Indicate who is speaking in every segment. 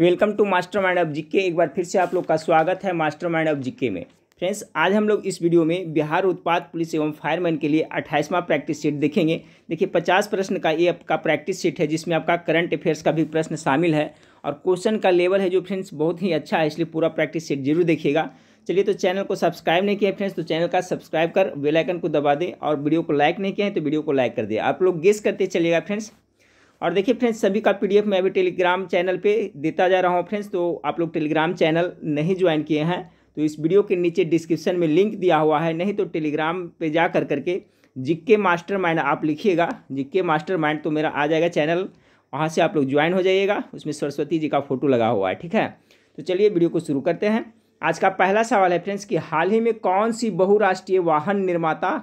Speaker 1: welcome to master mind of GK एक बार फिर से आप लोग का स्वागत है मास्टर माइंड ऑफ जीके में फ्रेंड्स आज हम लोग इस वीडियो में बिहार उत्पाद पुलिस एवं फायरमैन के लिए अट्ठाईसवां प्रैक्टिस सीट देखेंगे देखिए पचास प्रश्न का ये आपका प्रैक्टिस सीट है जिसमें आपका करंट अफेयर्स का भी प्रश्न शामिल है और क्वेश्चन का लेवल है जो फ्रेंड्स बहुत ही अच्छा है इसलिए पूरा प्रैक्टिस सीट जरूर देखिएगा चलिए तो चैनल को सब्सक्राइब नहीं किया फ्रेंड्स तो चैनल का सब्सक्राइब कर बेलाइकन को दबा दें और वीडियो को लाइक नहीं किया है तो वीडियो को लाइक कर दें आप लोग गेस करते चलिएगा फ्रेंड्स और देखिए फ्रेंड्स सभी का पीडीएफ मैं अभी टेलीग्राम चैनल पे देता जा रहा हूँ फ्रेंड्स तो आप लोग टेलीग्राम चैनल नहीं ज्वाइन किए हैं तो इस वीडियो के नीचे डिस्क्रिप्शन में लिंक दिया हुआ है नहीं तो टेलीग्राम पे जा कर करके जिक्के मास्टर माइंड आप लिखिएगा जिक्के मास्टर माइंड तो मेरा आ जाएगा चैनल वहाँ से आप लोग ज्वाइन हो जाइएगा उसमें सरस्वती जी का फोटो लगा हुआ है ठीक है तो चलिए वीडियो को शुरू करते हैं आज का पहला सवाल है फ्रेंड्स कि हाल ही में कौन सी बहुराष्ट्रीय वाहन निर्माता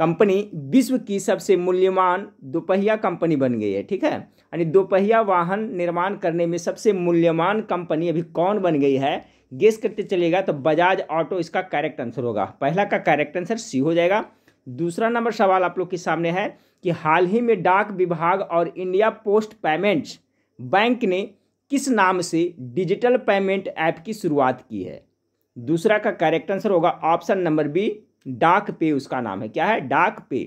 Speaker 1: कंपनी विश्व की सबसे मूल्यवान दोपहिया कंपनी बन गई है ठीक है यानी दोपहिया वाहन निर्माण करने में सबसे मूल्यवान कंपनी अभी कौन बन गई है गेस करते चलेगा तो बजाज ऑटो इसका करेक्ट आंसर होगा पहला का करेक्ट आंसर सी हो जाएगा दूसरा नंबर सवाल आप लोग के सामने है कि हाल ही में डाक विभाग और इंडिया पोस्ट पेमेंट्स बैंक ने किस नाम से डिजिटल पेमेंट ऐप की शुरुआत की है दूसरा का करेक्ट आंसर होगा ऑप्शन नंबर बी डाक पे उसका नाम है क्या है डाक पे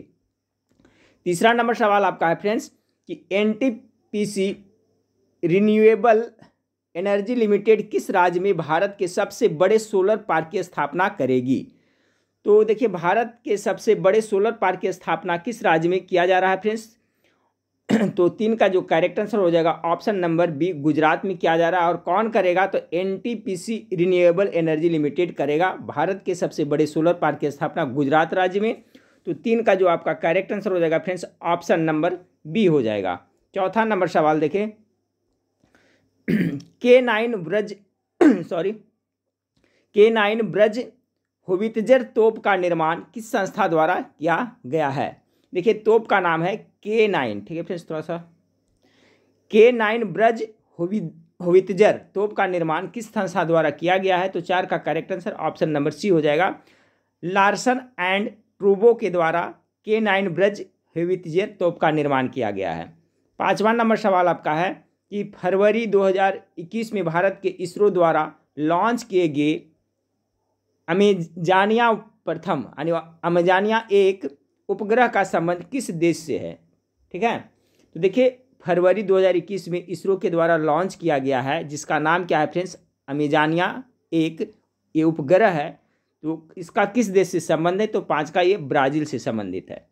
Speaker 1: तीसरा नंबर सवाल आपका है फ्रेंड्स कि एनटीपीसी रिन्यूएबल एनर्जी लिमिटेड किस राज्य में भारत के सबसे बड़े सोलर पार्क की स्थापना करेगी तो देखिए भारत के सबसे बड़े सोलर पार्क की स्थापना किस राज्य में किया जा रहा है फ्रेंड्स तो तीन का जो करेक्ट आंसर हो जाएगा ऑप्शन नंबर बी गुजरात में किया जा रहा है और कौन करेगा तो एनटीपीसी रिन्यूएबल एनर्जी लिमिटेड करेगा भारत के सबसे बड़े सोलर पार्क की स्थापना गुजरात राज्य में तो तीन का जो आपका करेक्ट आंसर हो जाएगा फ्रेंड्स ऑप्शन नंबर बी हो जाएगा चौथा नंबर सवाल देखें के नाइन ब्रज सॉरी के नाइन ब्रज होवितजर तोप का निर्माण किस संस्था द्वारा किया गया है देखिए तोप का नाम है के नाइन ठीक है फ्रेंड्स थोड़ा सा के नाइन ब्रज होवितजर तोप का निर्माण किस संस्था द्वारा किया गया है तो चार का correct answer option number C हो जाएगा लार्सन एंड ट्रूबो के द्वारा के नाइन ब्रज होवितजर तोप का निर्माण किया गया है पाँचवा नंबर सवाल आपका है कि फरवरी 2021 में भारत के इसरो द्वारा लॉन्च किए गए अमेजानिया प्रथम यानी अमेजानिया एक उपग्रह का संबंध किस देश से है ठीक है तो देखिए फरवरी 2021 में इसरो के द्वारा लॉन्च किया गया है जिसका नाम क्या है फ्रेंड्स अमेजानिया एक ये उपग्रह है तो इसका किस देश से संबंध है तो पाँच का ये ब्राज़ील से संबंधित है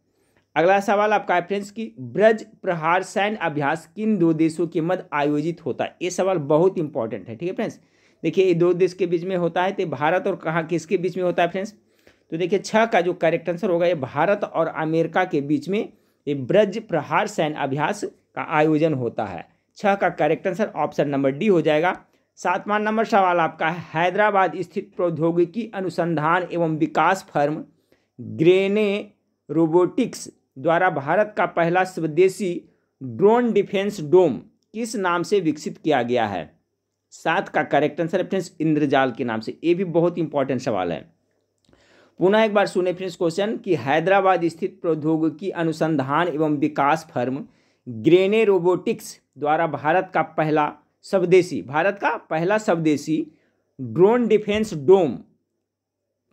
Speaker 1: अगला सवाल आपका है फ्रेंड्स कि ब्रज प्रहार सैन्य अभ्यास किन दो देशों के मध्य आयोजित होता है ये सवाल बहुत इंपॉर्टेंट है ठीक है फ्रेंड्स देखिए ये दो देश के बीच में होता है तो भारत और कहाँ किसके बीच में होता है फ्रेंड्स तो देखिए छः का जो करेक्ट आंसर होगा ये भारत और अमेरिका के बीच में ये ब्रज प्रहार सैन्य अभ्यास का आयोजन होता है छः का correct answer option number D हो जाएगा सातवां नंबर सवाल आपका है हैदराबाद स्थित प्रौद्योगिकी अनुसंधान एवं विकास फर्म ग्रेने रोबोटिक्स द्वारा भारत का पहला स्वदेशी ड्रोन डिफेंस डोम किस नाम से विकसित किया गया है सात का करेक्ट आंसर है फ्रेंड्स इंद्रजाल के नाम से ये भी बहुत इंपॉर्टेंट सवाल है पुनः एक बार सुने फ्रेंड्स क्वेश्चन कि हैदराबाद स्थित प्रौद्योगिकी अनुसंधान एवं विकास फर्म ग्रेने रोबोटिक्स द्वारा भारत का पहला स्वदेशी भारत का पहला स्वदेशी ड्रोन डिफेंस डोम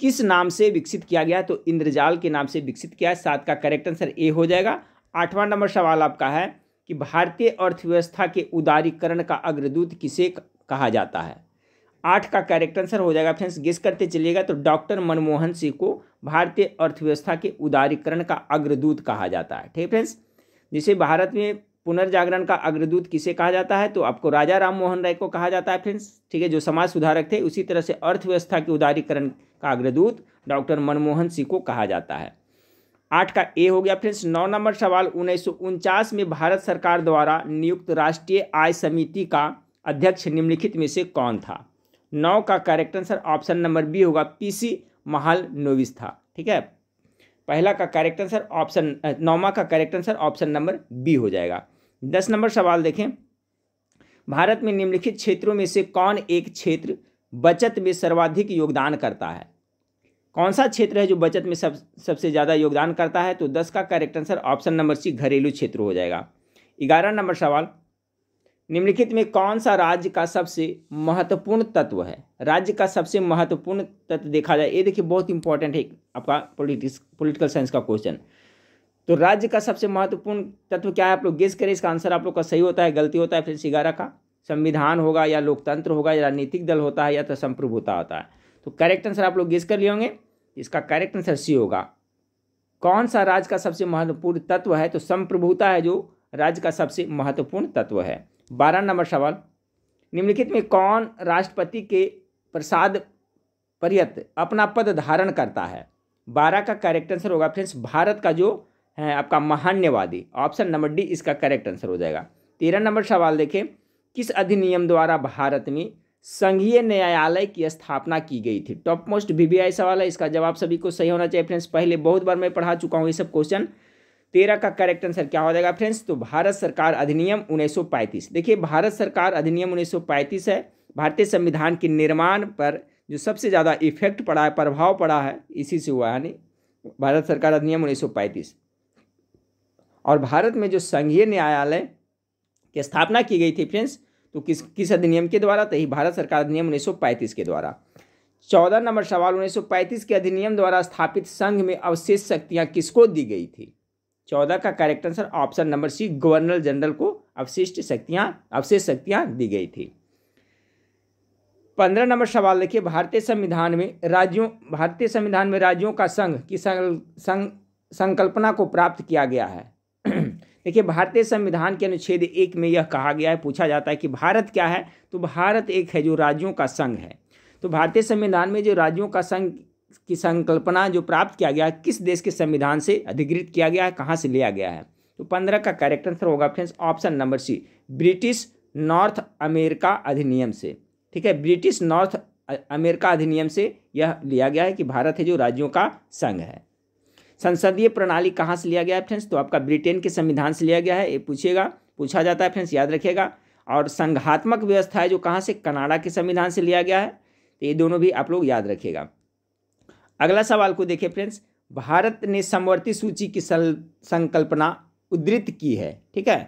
Speaker 1: किस नाम से विकसित किया गया तो इंद्रजाल के नाम से विकसित किया है सात का करेक्ट आंसर ए हो जाएगा आठवां नंबर सवाल आपका है कि भारतीय अर्थव्यवस्था के उदारीकरण का अग्रदूत किसे कहा जाता है आठ का करेक्ट आंसर हो जाएगा फ्रेंड्स गेस करते चलिएगा तो डॉक्टर मनमोहन सिंह को भारतीय अर्थव्यवस्था के उदारीकरण का अग्रदूत कहा जाता है ठीक फ्रेंड्स जिसे भारत में पुनर्जागरण का अग्रदूत किसे कहा जाता है तो आपको राजा राम मोहन राय को कहा जाता है फ्रेंड्स ठीक है जो समाज सुधारक थे उसी तरह से अर्थव्यवस्था के उदारीकरण का अग्रदूत डॉक्टर मनमोहन सिंह को कहा जाता है आठ का ए हो गया फ्रेंड्स नौ नंबर सवाल उन्नीस में भारत सरकार द्वारा नियुक्त राष्ट्रीय आय समिति का अध्यक्ष निम्नलिखित में से कौन था नौ का correct answer option number B होगा पीसी महल नोविस था ठीक है पहला का करेक्ट आंसर ऑप्शन नौमा का correct answer option number B हो जाएगा दस नंबर सवाल देखें भारत में निम्नलिखित क्षेत्रों में से कौन एक क्षेत्र बचत में सर्वाधिक योगदान करता है कौन सा क्षेत्र है जो बचत में सब सबसे ज़्यादा योगदान करता है तो दस का correct answer option number C घरेलू क्षेत्र हो जाएगा ग्यारह नंबर सवाल निम्नलिखित में कौन सा राज्य का सबसे महत्वपूर्ण तत्व है राज्य का सबसे महत्वपूर्ण तत्व देखा जाए ये देखिए बहुत इंपॉर्टेंट है आपका पोलिटिक्स पोलिटिकल साइंस का क्वेश्चन तो राज्य का सबसे महत्वपूर्ण तत्व क्या है आप लोग गेस करें इसका आंसर आप लोग का सही होता है गलती होता है फिर सिगारा का संविधान होगा या लोकतंत्र होगा या राजनीतिक दल होता है या तो संप्रभुता होता है तो करेक्ट आंसर आप लोग गेस कर लिए होंगे इसका करेक्ट आंसर सी होगा कौन सा राज्य का सबसे महत्वपूर्ण तत्व है तो संप्रभुता है जो राज्य का सबसे महत्वपूर्ण तत्व है बारह नंबर सवाल निम्नलिखित में कौन राष्ट्रपति के प्रसाद पर्यत अपना पद धारण करता है बारह का करेक्ट आंसर होगा फ्रेंड्स भारत का जो है आपका महान्यवादी ऑप्शन नंबर डी इसका करेक्ट आंसर हो जाएगा तेरह नंबर सवाल देखें किस अधिनियम द्वारा भारत में संघीय न्यायालय की स्थापना की गई थी टॉप मोस्ट बीबीआई सवाल है इसका जवाब सभी को सही होना चाहिए फ्रेंड्स पहले बहुत बार मैं पढ़ा चुका हूँ ये सब क्वेश्चन तेरह का करेक्ट आंसर क्या हो जाएगा फ्रेंड्स तो भारत सरकार अधिनियम पैंतीस देखिए भारत सरकार अधिनियम पैंतीस है भारतीय संविधान के निर्माण पर जो सबसे ज़्यादा इफेक्ट पड़ा है प्रभाव पड़ा है इसी से हुआ है नहीं भारत सरकार अधिनियम पैंतीस और भारत में जो संघीय न्यायालय की स्थापना की गई थी फ्रेंड्स तो किस किस अधिनियम के द्वारा तो ही भारत सरकार अधिनियम पैंतीस के द्वारा चौदह नंबर सवाल पैंतीस के अधिनियम द्वारा स्थापित संघ में अवशेष शक्तियाँ किसको दी गई थी चौदह का correct answer option number C governor general को अवशिष्ट शक्तियाँ अवशेष शक्तियाँ दी गई थी पंद्रह नंबर सवाल देखिए भारतीय संविधान में राज्यों भारतीय संविधान में राज्यों का संघ की संघ संग, संकल्पना को प्राप्त किया गया है देखिए भारतीय संविधान के अनुच्छेद एक में यह कहा गया है पूछा जाता है कि भारत क्या है तो भारत एक है जो राज्यों का संघ है तो भारतीय संविधान में जो राज्यों का संघ की संकल्पना जो प्राप्त किया गया है किस देश के संविधान से अधिकृत किया गया है कहाँ से लिया गया है तो पंद्रह का करेक्ट आंसर होगा friends option number C British North America अधिनियम से ठीक है ब्रिटिश नॉर्थ अमेरिका अधिनियम से यह लिया गया है कि भारत है जो राज्यों का संघ है संसदीय प्रणाली कहाँ से लिया गया है फ्रेंड्स तो आपका ब्रिटेन के संविधान से लिया गया है ये पूछिएगा पूछा जाता है फ्रेंड्स याद रखिएगा और संघात्मक व्यवस्था है जो कहाँ से कनाडा के संविधान से लिया गया है तो ये दोनों भी आप लोग याद रखिएगा अगला सवाल को देखिए फ्रेंड्स भारत ने समवर्ती सूची की संकल्पना उद्धृत की है ठीक है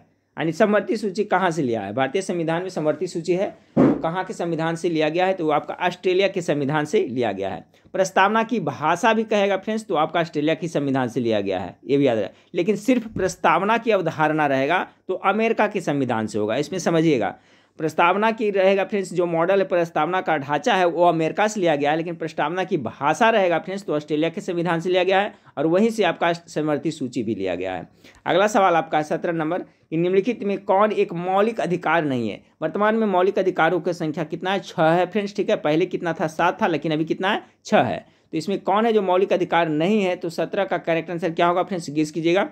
Speaker 1: यानी समवर्ती सूची कहाँ से लिया है भारतीय संविधान में समवर्ती सूची है तो कहाँ के संविधान से लिया गया है तो आपका ऑस्ट्रेलिया के संविधान से लिया गया है प्रस्तावना की भाषा भी कहेगा फ्रेंड्स तो आपका ऑस्ट्रेलिया के संविधान से लिया गया है ये भी याद रहे लेकिन सिर्फ प्रस्तावना की अवधारणा रहेगा तो अमेरिका के संविधान से होगा इसमें समझिएगा प्रस्तावना की रहेगा फ्रेंड्स जो मॉडल है प्रस्तावना का ढांचा है वो अमेरिका से लिया गया है लेकिन प्रस्तावना की भाषा रहेगा फ्रेंड्स तो ऑस्ट्रेलिया के संविधान से लिया गया है और वहीं से आपका समर्थी सूची भी लिया गया है अगला सवाल आपका सत्रह नंबर कि निम्नलिखित में कौन एक मौलिक अधिकार नहीं है वर्तमान में मौलिक अधिकारों की संख्या कितना है छः है फ्रेंड्स ठीक है पहले कितना था सात था लेकिन अभी कितना है छः है तो इसमें कौन है जो मौलिक अधिकार नहीं है तो सत्रह का करेक्ट आंसर क्या होगा फ्रेंड्स गेस कीजिएगा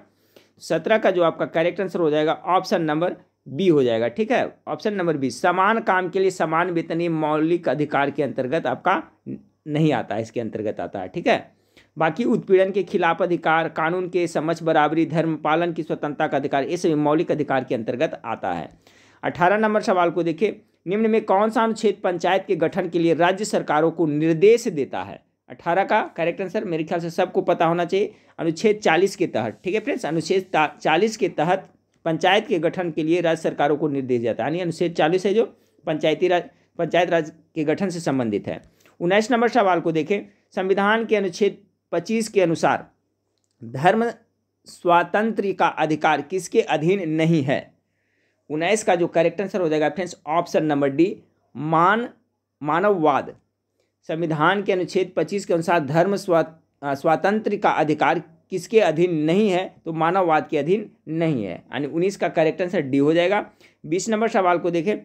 Speaker 1: सत्रह का जो आपका करेक्ट आंसर हो जाएगा ऑप्शन नंबर बी हो जाएगा ठीक है ऑप्शन नंबर बी समान काम के लिए समान वेतनीय मौलिक अधिकार के अंतर्गत आपका नहीं आता है इसके अंतर्गत आता है ठीक है बाकी उत्पीड़न के खिलाफ अधिकार कानून के समझ बराबरी धर्म पालन की स्वतंत्रता का अधिकार ये सभी मौलिक अधिकार के अंतर्गत आता है अठारह नंबर सवाल को देखिए निम्न में कौन सा अनुच्छेद पंचायत के गठन के लिए राज्य सरकारों को निर्देश देता है अठारह का करेक्ट आंसर मेरे ख्याल से सबको पता होना चाहिए अनुच्छेद चालीस के तहत ठीक है फ्रेंड्स अनुच्छेद चालीस के तहत पंचायत के गठन के लिए राज्य सरकारों को निर्देश जाता है यानी अनुच्छेद चालीस है जो पंचायती राज पंचायत राज के गठन से संबंधित है उन्नीस नंबर सवाल को देखें संविधान के अनुच्छेद पच्चीस के अनुसार धर्म स्वातंत्र का अधिकार किसके अधीन नहीं है उन्नीस का जो करेक्ट आंसर हो जाएगा फ्रेंड्स ऑप्शन नंबर डी मान मानववाद संविधान के अनुच्छेद 25 के अनुसार धर्म स्वा स्वातंत्र का अधिकार किसके अधीन नहीं है तो मानववाद के अधीन नहीं है यानी उन्नीस का करेक्ट आंसर डी हो जाएगा बीस नंबर सवाल को देखें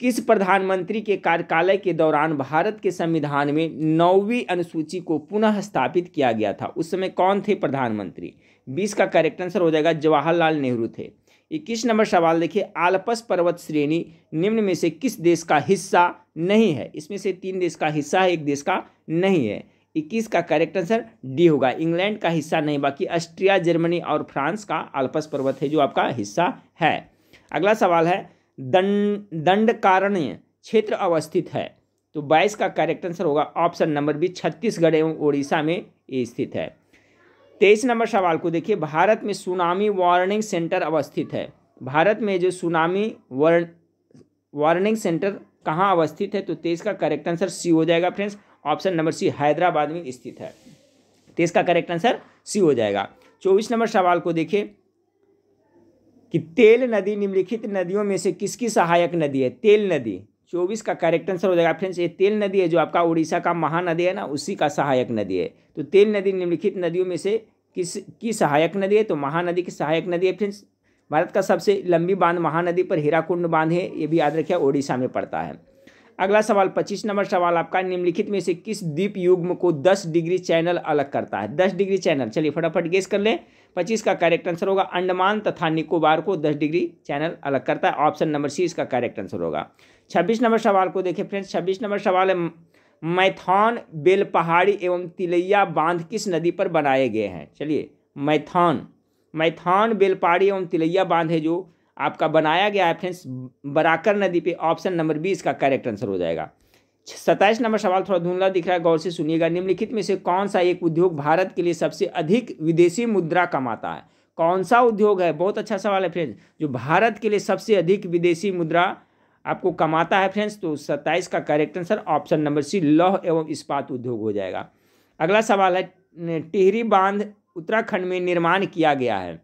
Speaker 1: किस प्रधानमंत्री के कार्यकालय के दौरान भारत के संविधान में नौवीं अनुसूची को पुनः स्थापित किया गया था उस समय कौन थे प्रधानमंत्री बीस का करेक्ट आंसर हो जाएगा जवाहरलाल नेहरू थे इक्कीस नंबर सवाल देखिए आलपस पर्वत श्रेणी निम्न में से किस देश का हिस्सा नहीं है इसमें से तीन देश का हिस्सा है एक देश का नहीं है इक्कीस का करेक्ट आंसर डी होगा इंग्लैंड का हिस्सा नहीं बाकी ऑस्ट्रिया जर्मनी और फ्रांस का अल्पस पर्वत है जो आपका हिस्सा है अगला सवाल है दंड दंडकारण्य क्षेत्र अवस्थित है तो बाईस का करेक्ट आंसर होगा ऑप्शन नंबर बी छत्तीसगढ़ एवं उड़ीसा में स्थित है तेईस नंबर सवाल को देखिए भारत में सुनामी वार्निंग सेंटर अवस्थित है भारत में जो सुनामी वार्निंग सेंटर कहाँ अवस्थित है तो तेईस का करेक्ट आंसर सी हो जाएगा friends option number C Hyderabad में स्थित है तो इसका करेक्ट आंसर सी हो जाएगा चौबीस नंबर सवाल को देखिए कि तेल नदी निम्नलिखित नदियों में से किसकी सहायक नदी है तेल नदी चौबीस का करेक्ट आंसर हो जाएगा फ्रेंड्स ये तेल नदी है जो आपका उड़ीसा का महानदी है ना उसी का सहायक नदी है तो तेल नदी निम्नलिखित नदियों में से किस की सहायक नदी है तो महानदी की सहायक नदी है फ्रेंड्स भारत का सबसे लंबी बांध महानदी पर हीराकुंड बांध है ये भी याद रखिए ओडिशा में पड़ता है अगला सवाल पच्चीस नंबर सवाल आपका निम्नलिखित में से किस द्वीप युग्म को दस डिग्री चैनल अलग करता है दस डिग्री चैनल चलिए फटाफट गेस कर लें पच्चीस का करेक्ट आंसर होगा अंडमान तथा निकोबार को दस डिग्री चैनल अलग करता है ऑप्शन नंबर सी इसका करेक्ट आंसर होगा छब्बीस नंबर सवाल को देखिए फ्रेंड्स छब्बीस नंबर सवाल है मैथान बेल पहाड़ी एवं तिलैया बांध किस नदी पर बनाए गए हैं चलिए मैथान मैथान बेल पहाड़ी एवं तिलैया बांध है जो आपका बनाया गया है फ्रेंड्स बराकर नदी पे ऑप्शन नंबर बी इसका करेक्ट आंसर हो जाएगा सत्ताईस नंबर सवाल थोड़ा धुंधला दिख रहा है गौर से सुनिएगा निम्नलिखित में से कौन सा एक उद्योग भारत के लिए सबसे अधिक विदेशी मुद्रा कमाता है कौन सा उद्योग है बहुत अच्छा सवाल है फ्रेंड्स जो भारत के लिए सबसे अधिक विदेशी मुद्रा आपको कमाता है फ्रेंड्स तो सत्ताईस का correct answer option number C लौह एवं इस्पात उद्योग हो जाएगा अगला सवाल है टिहरी बांध उत्तराखंड में निर्माण किया गया है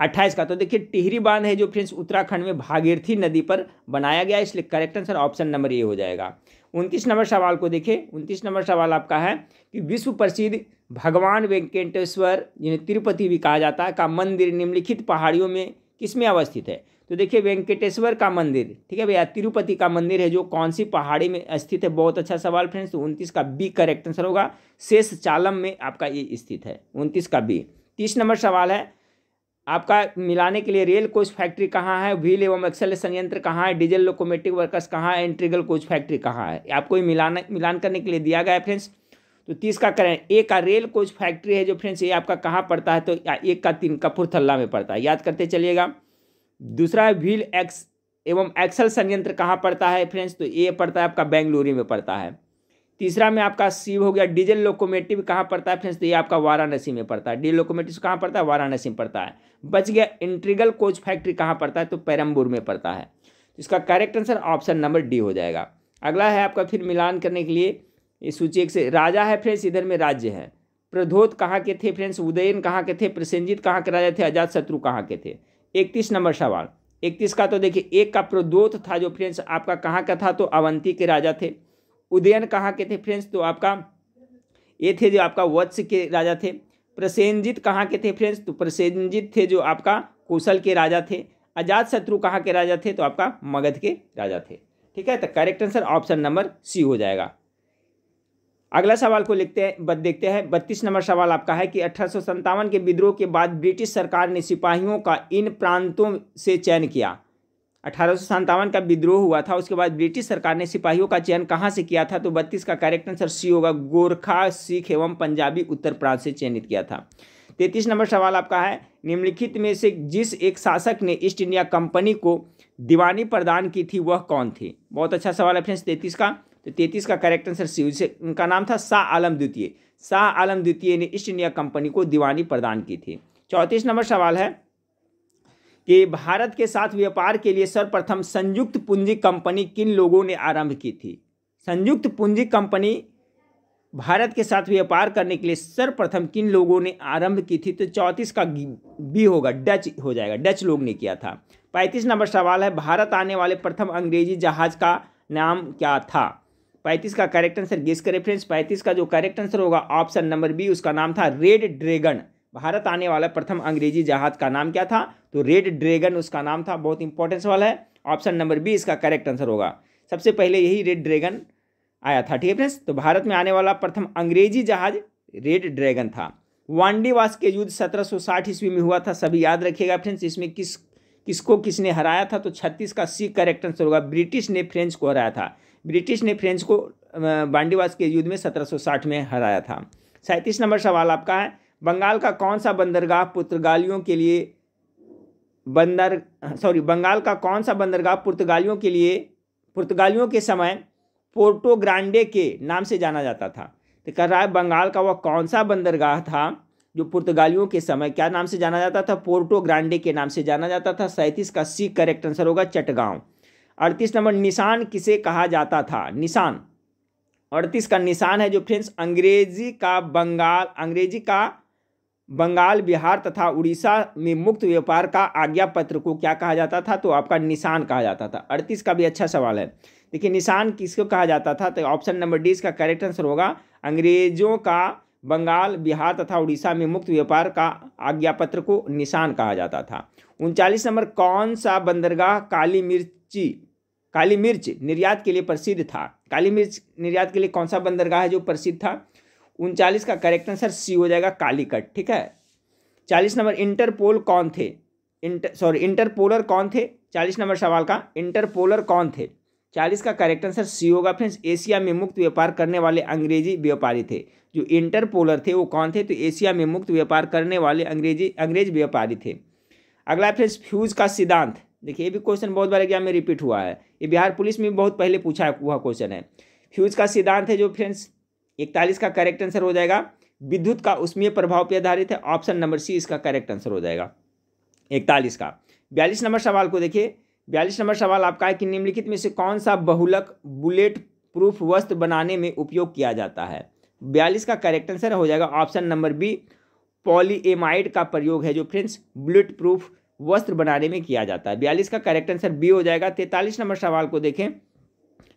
Speaker 1: 28 का तो देखिए टिहरी बांध है जो फ्रेंड्स उत्तराखंड में भागीरथी नदी पर बनाया गया इसलिए करेक्ट आंसर ऑप्शन नंबर ये हो जाएगा उनतीस नंबर सवाल को देखिए उनतीस नंबर सवाल आपका है कि विश्व प्रसिद्ध भगवान वेंकटेश्वर जिन्हें तिरुपति भी कहा जाता है का मंदिर निम्नलिखित पहाड़ियों में किस में अवस्थित है तो देखिए वेंकटेश्वर का मंदिर ठीक है भैया तिरुपति का मंदिर है जो कौन सी पहाड़ी में स्थित है बहुत अच्छा सवाल फ्रेंड्स तो उनतीस का बी करेक्ट आंसर होगा शेष चालम में आपका ये स्थित है उनतीस का बी तीस नंबर सवाल है आपका मिलाने के लिए रेल कोच फैक्ट्री कहाँ है व्हील एवं एक्सल संयंत्र कहाँ है डीजल लोकोमेटिक वर्कर्स कहाँ है इंट्रीगल कोच फैक्ट्री कहाँ है आपको ये मिलाना मिलान करने के लिए दिया गया है फ्रेंड्स तो तीस का करें एक का रेल कोच फैक्ट्री है जो फ्रेंड्स ये आपका कहाँ पड़ता है तो एक का तीन कपूरथल्ला में पड़ता है याद करते चलिएगा दूसरा है व्हील एक्स एवं एक्सल संयंत्र कहाँ पड़ता है फ्रेंड्स तो ये पड़ता है आपका बेंगलुरु में पड़ता है तीसरा में आपका सी हो गया डीजल लोकोमेटिव कहाँ पड़ता है फ्रेंड्स तो ये आपका वाराणसी में पड़ता है डीजल लोकोमेटिव कहाँ पड़ता है वाराणसी में पड़ता है बच गया इंट्रीगल कोच फैक्ट्री कहाँ पड़ता है तो पैरम्बूर में पड़ता है तो इसका correct answer option number D हो जाएगा अगला है आपका फिर मिलान करने के लिए इस सूची एक से राजा है फ्रेंड्स इधर में राज्य है प्रधोत कहाँ के थे फ्रेंड्स उदयन कहाँ के थे प्रसेंजित कहाँ के राजा थे अजात शत्रु कहाँ के थे इकतीस नंबर सवाल इकतीस का तो देखिए एक का प्रदोत था जो फ्रेंड्स आपका कहाँ का था तो अवंती के राजा थे उदयन कहाँ के थे फ्रेंड्स तो आपका ये थे जो आपका वत्स के राजा थे प्रसेंजित कहाँ के थे फ्रेंड्स तो प्रसेंजित थे जो आपका कुशल के राजा थे अजात शत्रु कहाँ के राजा थे तो आपका मगध के राजा थे ठीक है तो correct answer option number C हो जाएगा अगला सवाल को लिखते हैं देखते हैं बत्तीस नंबर सवाल आपका है कि अठारह के विद्रोह के बाद ब्रिटिश सरकार ने सिपाहियों का इन प्रांतों से चयन किया अठारह का विद्रोह हुआ था उसके बाद ब्रिटिश सरकार ने सिपाहियों का चयन कहाँ से किया था तो बत्तीस का करेक्ट आंसर सी होगा गोरखा सिख एवं पंजाबी उत्तर प्रांत से चयनित किया था तैतीस नंबर सवाल आपका है निम्नलिखित में से जिस एक शासक ने ईस्ट इंडिया कंपनी को दीवानी प्रदान की थी वह कौन थी बहुत अच्छा सवाल है फ्रेंड्स तैतीस का तो तैतीस का करेक्ट आंसर सी से उनका नाम था शाह आलम द्वितीय शाह आलम द्वितीय ने ईस्ट इंडिया कंपनी को दीवानी प्रदान की थी चौंतीस नंबर सवाल है कि भारत के साथ व्यापार के लिए सर्वप्रथम संयुक्त पूंजी कंपनी किन लोगों ने आरंभ की थी संयुक्त पूंजी कंपनी भारत के साथ व्यापार करने के लिए सर्वप्रथम किन लोगों ने आरंभ की थी तो चौंतीस का बी होगा डच हो जाएगा डच लोग ने किया था पैंतीस नंबर सवाल है भारत आने वाले प्रथम अंग्रेजी जहाज का नाम क्या था पैंतीस का करेक्ट आंसर गेस करें फ्रेंड्स पैंतीस का जो करेक्ट आंसर होगा ऑप्शन नंबर बी उसका नाम था रेड ड्रैगन भारत आने वाला प्रथम अंग्रेजी जहाज का नाम क्या था तो रेड ड्रैगन उसका नाम था बहुत इंपॉर्टेंस सवाल है ऑप्शन नंबर बी इसका करेक्ट आंसर होगा सबसे पहले यही रेड ड्रैगन आया था ठीक है फ्रेंड्स तो भारत में आने वाला प्रथम अंग्रेजी जहाज रेड ड्रैगन था वांडीवास के युद्ध 1760 ईस्वी में हुआ था सभी याद रखिएगा फ्रेंड्स इसमें किस किसको किसने हराया था तो छत्तीस का सी करेक्ट आंसर होगा ब्रिटिश ने फ्रेंच को हराया था ब्रिटिश ने फ्रेंच को वांडीवास के युद्ध में 1760 में हराया था सैंतीस नंबर सवाल आपका है बंगाल का कौन सा बंदरगाह पुर्तगालियों के लिए बंदर सॉरी बंगाल का कौन सा बंदरगाह पुर्तगालियों के लिए पुर्तगालियों के समय पोर्टो ग्रांडे के नाम से जाना जाता था तो कह रहा है बंगाल का वह कौन सा बंदरगाह था जो पुर्तगालियों के समय क्या नाम से जाना जाता था पोर्टो ग्रांडे के नाम से जाना जाता था सैंतीस का सी करेक्ट आंसर होगा चटगांव अड़तीस नंबर निशान किसे कहा जाता था निशान अड़तीस का निशान है जो फ्रेंड्स अंग्रेजी का बंगाल अंग्रेजी का बंगाल बिहार तथा उड़ीसा में मुक्त व्यापार का आज्ञा पत्र को क्या कहा जाता था तो आपका निशान कहा जाता था अड़तीस का भी अच्छा सवाल है देखिए निशान किसको कहा जाता था तो ऑप्शन नंबर डी इसका करेक्ट आंसर होगा अंग्रेजों का बंगाल बिहार तथा उड़ीसा में मुक्त व्यापार का आज्ञा पत्र को निशान कहा जाता था उनचालीस नंबर कौन सा बंदरगाह काली मिर्ची काली मिर्च निर्यात के लिए प्रसिद्ध था काली मिर्च निर्यात के लिए कौन सा बंदरगाह है जो प्रसिद्ध था उनचालीस का करेक्ट आंसर सी हो जाएगा कालीकट ठीक है चालीस नंबर इंटरपोल कौन थे इंटर सॉरी इंटरपोलर कौन थे चालीस नंबर सवाल का इंटरपोलर कौन थे चालीस का करेक्ट आंसर सी होगा फ्रेंड्स एशिया में मुक्त व्यापार करने वाले अंग्रेजी व्यापारी थे जो इंटरपोलर थे वो कौन थे तो एशिया में मुक्त व्यापार करने वाले अंग्रेजी अंग्रेज व्यापारी थे अगला फ्रेंड्स फ्यूज का सिद्धांत देखिए ये भी क्वेश्चन बहुत बार एग्जाम में रिपीट हुआ है ये बिहार पुलिस में बहुत पहले पूछा हुआ क्वेश्चन है फ्यूज का सिद्धांत है जो फ्रेंड्स इकतालीस का करेक्ट आंसर हो जाएगा विद्युत का उसमीय प्रभाव पर आधारित है ऑप्शन नंबर सी इसका करेक्ट आंसर हो जाएगा इकतालीस का बयालीस नंबर सवाल को देखिए बयालीस नंबर सवाल आपका है कि निम्नलिखित में से कौन सा बहुलक बुलेट प्रूफ वस्त्र बनाने में उपयोग किया जाता है बयालीस का करेक्ट आंसर हो जाएगा ऑप्शन नंबर बी पॉलीएमाइड का प्रयोग है जो फ्रेंड्स बुलेट प्रूफ वस्त्र बनाने में किया जाता है बयालीस का करेक्ट आंसर बी हो जाएगा तैंतालीस नंबर सवाल को देखें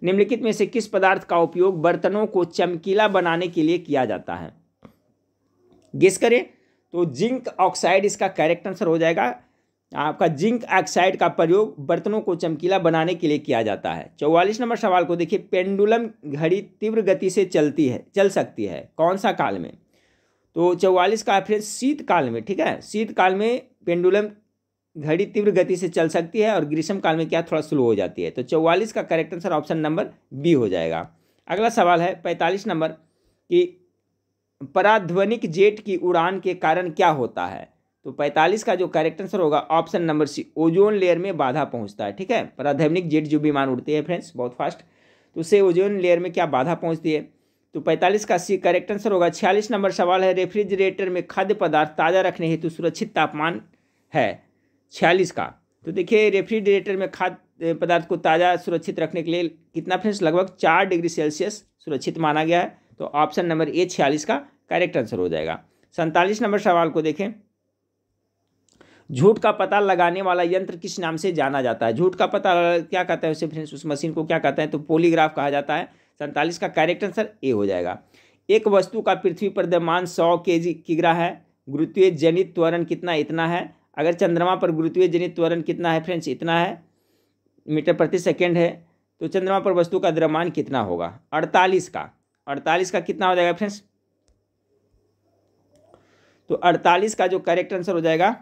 Speaker 1: निम्नलिखित में से किस पदार्थ का उपयोग बर्तनों को चमकीला बनाने के लिए किया जाता है गेस करें तो जिंक ऑक्साइड इसका करेक्ट आंसर हो जाएगा आपका जिंक ऑक्साइड का प्रयोग बर्तनों को चमकीला बनाने के लिए किया जाता है चौवालीस नंबर सवाल को देखिए पेंडुलम घड़ी तीव्र गति से चलती है चल सकती है कौन सा काल में तो चौवालीस का फिर शीतकाल में ठीक है शीतकाल में पेंडुलम घड़ी तीव्र गति से चल सकती है और ग्रीष्म काल में क्या थोड़ा स्लो हो जाती है तो चौवालीस का correct answer option number B हो जाएगा अगला सवाल है पैंतालीस नंबर कि पराध्वनिक जेट की उड़ान के कारण क्या होता है तो पैंतालीस का जो करेक्ट आंसर होगा option number C ozone layer में बाधा पहुंचता है ठीक है पराध्वनिक जेट जो विमान उड़ते हैं फ्रेंड्स बहुत फास्ट तो उससे ओजोन लेयर में क्या बाधा पहुंचती है तो 45 का सी करेक्ट आंसर होगा 46 नंबर सवाल है रेफ्रिजरेटर में खाद्य पदार्थ ताज़ा रखने हेतु सुरक्षित तापमान है छियालीस का तो देखिए रेफ्रिजरेटर में खाद्य पदार्थ को ताज़ा सुरक्षित रखने के लिए कितना फ्रेंड्स लगभग चार डिग्री सेल्सियस सुरक्षित माना गया है तो ऑप्शन नंबर ए छियालीस का करेक्ट आंसर हो जाएगा सैंतालीस नंबर सवाल को देखें झूठ का पता लगाने वाला यंत्र किस नाम से जाना जाता है झूठ का पता क्या कहता है उसे फ्रेंड्स उस मशीन को क्या कहता है तो पोलीग्राफ कहा जाता है सैंतालीस का करेक्ट आंसर ए हो जाएगा एक वस्तु का पृथ्वी पर द्रव्यमान सौ के जी किग्रा है गुरुत्वीय जनित त्वरण कितना इतना है अगर चंद्रमा पर गुरुत्वीय जनित त्वरण कितना है फ्रेंड्स इतना है मीटर प्रति सेकेंड है तो चंद्रमा पर वस्तु का द्रव्यमान कितना होगा अड़तालीस का अड़तालीस का कितना हो जाएगा फ्रेंड्स तो अड़तालीस का जो करेक्ट आंसर हो जाएगा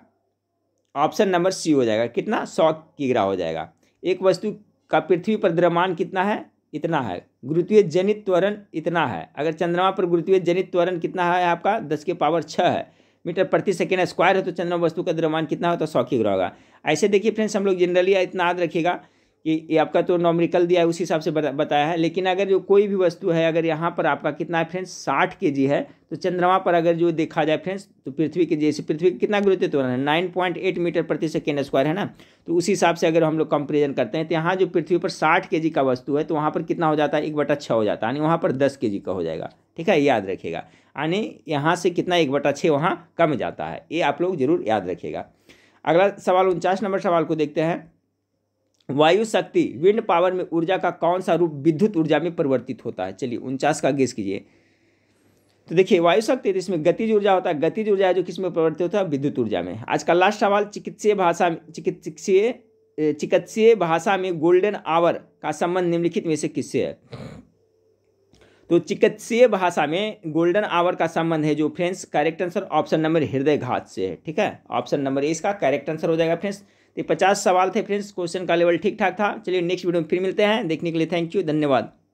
Speaker 1: ऑप्शन नंबर सी हो जाएगा कितना सौ किग्रा हो जाएगा एक वस्तु का पृथ्वी पर द्रव्यमान कितना है इतना है गुरुत्वीय जनित त्वरण इतना है अगर चंद्रमा पर गुरुत्वीय जनित त्वरण कितना है आपका दस के पावर छः है मीटर प्रति सेकेंड स्क्वायर है तो चंद्रमा वस्तु का द्रव्यमान कितना होता है सौ किलोग्राम होगा ऐसे देखिए फ्रेंड्स हम लोग जनरली इतना याद रखिएगा ये, ये आपका तो नॉमरिकल दिया है उस हिसाब से बता, बताया है लेकिन अगर जो कोई भी वस्तु है अगर यहाँ पर आपका कितना है फ्रेंड्स साठ के जी है तो चंद्रमा पर अगर जो देखा जाए फ्रेंड्स तो पृथ्वी के जैसे पृथ्वी का कितना गुरुत्व है नाइन पॉइंट एट मीटर प्रति सेकेंड स्क्वायर है ना तो उस हिसाब से अगर हम लोग कंपेरिजन करते हैं तो यहाँ जो पृथ्वी पर साठ के का वस्तु है तो वहाँ पर कितना हो जाता है एक बटा छः हो जाता है यानी वहाँ पर दस के का हो जाएगा ठीक है याद रखेगा यानी यहाँ से कितना एक बटा छः वहाँ कम जाता है ये आप लोग जरूर याद रखेगा अगला सवाल उनचास नंबर सवाल को देखते हैं वायु शक्ति विंड पावर में ऊर्जा का कौन सा रूप विद्युत ऊर्जा में परिवर्तित होता है चलिए उनचास का गेस कीजिए तो देखिए वायु शक्ति तो इसमें गतिज ऊर्जा होता है गतिज ऊर्जा जो किस में परिवर्तित होता है विद्युत ऊर्जा में आज का लास्ट सवाल चिकित्सीय भाषा चिकित्सीय चिकित्सीय भाषा में गोल्डन आवर का संबंध निम्नलिखित में से किससे है तो चिकित्सीय भाषा में गोल्डन आवर का संबंध है जो friends correct answer option number हृदय घात से है ठीक है ऑप्शन नंबर इसका करेक्ट आंसर हो जाएगा फ्रेंड्स तो पचास सवाल थे फ्रेंड्स क्वेश्चन का लेवल ठीक ठाक था चलिए नेक्स्ट वीडियो में फिर मिलते हैं देखने के लिए थैंक यू धन्यवाद